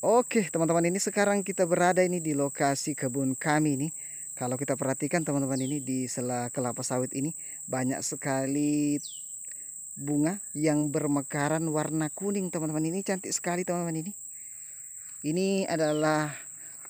Oke teman-teman ini sekarang kita berada ini di lokasi kebun kami nih Kalau kita perhatikan teman-teman ini di sela kelapa sawit ini Banyak sekali bunga yang bermekaran warna kuning teman-teman Ini cantik sekali teman-teman ini Ini adalah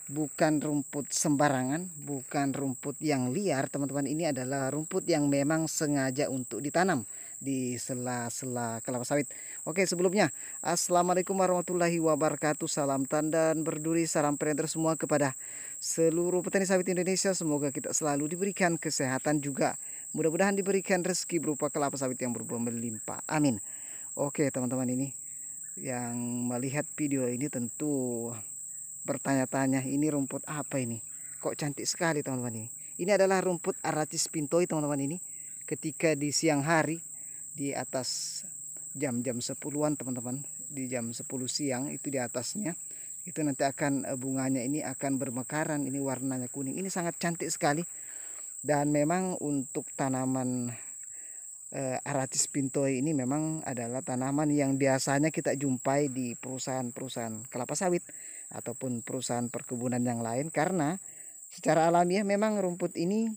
bukan rumput sembarangan Bukan rumput yang liar teman-teman Ini adalah rumput yang memang sengaja untuk ditanam Di sela-sela kelapa sawit Oke sebelumnya Assalamualaikum warahmatullahi wabarakatuh Salam tanda dan berduri Salam perintah semua kepada seluruh petani sawit Indonesia Semoga kita selalu diberikan kesehatan juga Mudah-mudahan diberikan rezeki berupa kelapa sawit yang berbuah melimpah Amin Oke teman-teman ini Yang melihat video ini tentu bertanya-tanya Ini rumput apa ini Kok cantik sekali teman-teman ini Ini adalah rumput aratis pintoi teman-teman ini Ketika di siang hari di atas jam-jam sepuluhan teman-teman di jam 10 siang itu di atasnya itu nanti akan eh, bunganya ini akan bermekaran ini warnanya kuning ini sangat cantik sekali dan memang untuk tanaman eh, aratis pintoi ini memang adalah tanaman yang biasanya kita jumpai di perusahaan-perusahaan kelapa sawit ataupun perusahaan perkebunan yang lain karena secara alami ya memang rumput ini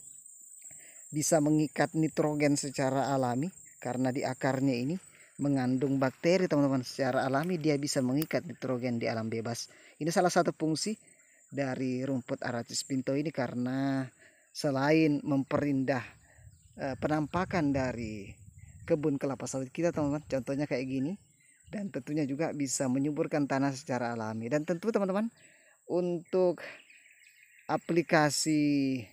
bisa mengikat nitrogen secara alami karena di akarnya ini mengandung bakteri teman-teman secara alami dia bisa mengikat nitrogen di alam bebas ini salah satu fungsi dari rumput aracis pinto ini karena selain memperindah eh, penampakan dari kebun kelapa sawit kita teman-teman contohnya kayak gini dan tentunya juga bisa menyuburkan tanah secara alami dan tentu teman-teman untuk aplikasi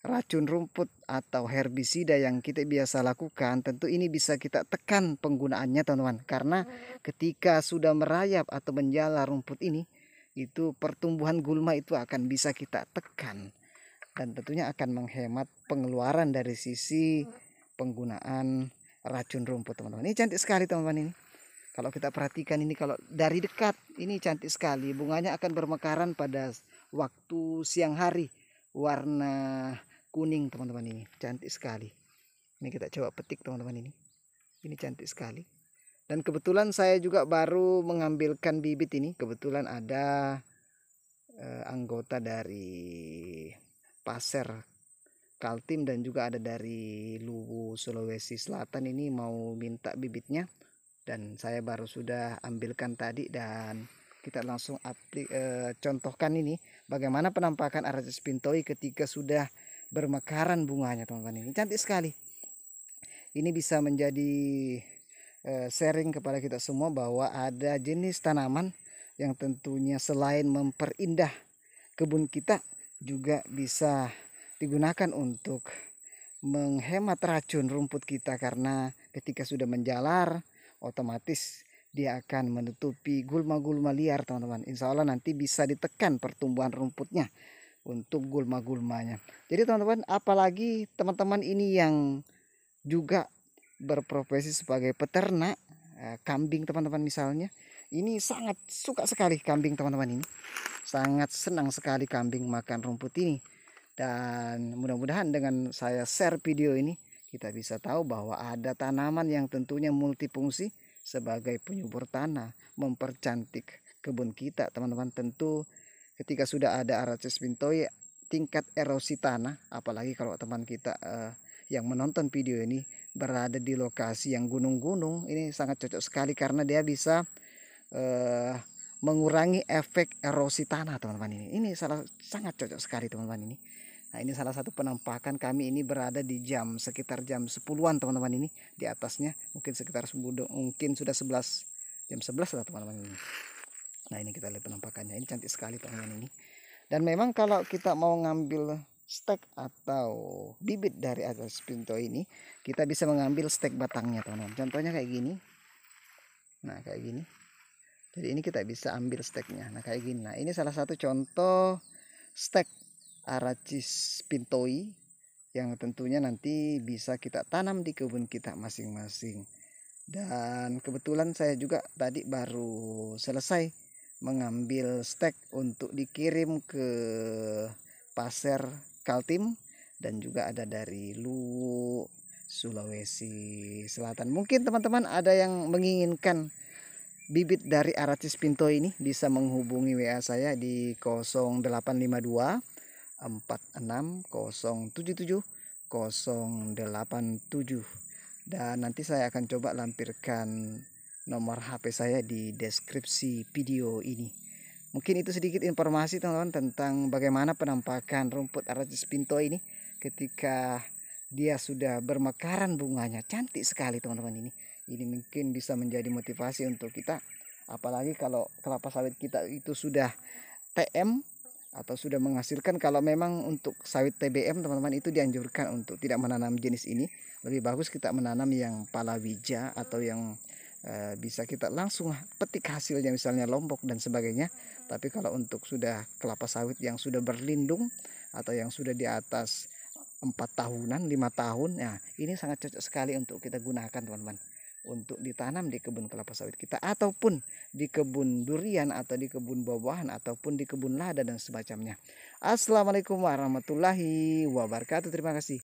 racun rumput atau herbisida yang kita biasa lakukan, tentu ini bisa kita tekan penggunaannya teman-teman. Karena ketika sudah merayap atau menjala rumput ini, itu pertumbuhan gulma itu akan bisa kita tekan. Dan tentunya akan menghemat pengeluaran dari sisi penggunaan racun rumput teman-teman. Ini cantik sekali teman-teman ini. Kalau kita perhatikan ini kalau dari dekat ini cantik sekali. Bunganya akan bermekaran pada waktu siang hari. Warna kuning teman-teman ini cantik sekali ini kita coba petik teman-teman ini ini cantik sekali dan kebetulan saya juga baru mengambilkan bibit ini kebetulan ada eh, anggota dari Pasir Kaltim dan juga ada dari Luwu Sulawesi Selatan ini mau minta bibitnya dan saya baru sudah ambilkan tadi dan kita langsung aplik, e, contohkan ini bagaimana penampakan Aratus pintoi ketika sudah bermekaran bunganya teman-teman ini cantik sekali ini bisa menjadi eh, sharing kepada kita semua bahwa ada jenis tanaman yang tentunya selain memperindah kebun kita juga bisa digunakan untuk menghemat racun rumput kita karena ketika sudah menjalar otomatis dia akan menutupi gulma-gulma liar teman-teman insya Allah nanti bisa ditekan pertumbuhan rumputnya untuk gulma-gulmanya. Jadi teman-teman, apalagi teman-teman ini yang juga berprofesi sebagai peternak eh, kambing teman-teman misalnya. Ini sangat suka sekali kambing teman-teman ini. Sangat senang sekali kambing makan rumput ini. Dan mudah-mudahan dengan saya share video ini kita bisa tahu bahwa ada tanaman yang tentunya multifungsi sebagai penyubur tanah, mempercantik kebun kita teman-teman tentu ketika sudah ada arah Bintoi tingkat erosi tanah apalagi kalau teman kita uh, yang menonton video ini berada di lokasi yang gunung-gunung ini sangat cocok sekali karena dia bisa uh, mengurangi efek erosi tanah teman-teman ini ini salah sangat cocok sekali teman-teman ini Nah ini salah satu penampakan kami ini berada di jam sekitar jam 10-an teman-teman ini di atasnya mungkin sekitar mungkin sudah 11 jam 11 lah teman-teman ini. Nah ini kita lihat penampakannya. Ini cantik sekali teman-teman ini. Dan memang kalau kita mau ngambil stek atau bibit dari atas pintu ini, kita bisa mengambil stek batangnya teman-teman. Contohnya kayak gini. Nah kayak gini. Jadi ini kita bisa ambil steknya. Nah kayak gini. Nah ini salah satu contoh stek aracis pintoi yang tentunya nanti bisa kita tanam di kebun kita masing-masing. Dan kebetulan saya juga tadi baru selesai mengambil stek untuk dikirim ke pasar Kaltim dan juga ada dari Lu Sulawesi Selatan. Mungkin teman-teman ada yang menginginkan bibit dari Aracis Pinto ini bisa menghubungi WA saya di 0852 46 077 087 dan nanti saya akan coba lampirkan nomor HP saya di deskripsi video ini. Mungkin itu sedikit informasi teman-teman tentang bagaimana penampakan rumput Aracis Pinto ini ketika dia sudah bermekaran bunganya. Cantik sekali teman-teman ini. Ini mungkin bisa menjadi motivasi untuk kita apalagi kalau kelapa sawit kita itu sudah TM atau sudah menghasilkan kalau memang untuk sawit TBM teman-teman itu dianjurkan untuk tidak menanam jenis ini lebih bagus kita menanam yang palawija atau yang Eh, bisa kita langsung petik hasilnya misalnya lombok dan sebagainya tapi kalau untuk sudah kelapa sawit yang sudah berlindung atau yang sudah di atas empat tahunan lima tahun ya ini sangat cocok sekali untuk kita gunakan teman-teman untuk ditanam di kebun kelapa sawit kita ataupun di kebun durian atau di kebun buah-buahan ataupun di kebun lada dan semacamnya. Assalamualaikum warahmatullahi wabarakatuh. Terima kasih.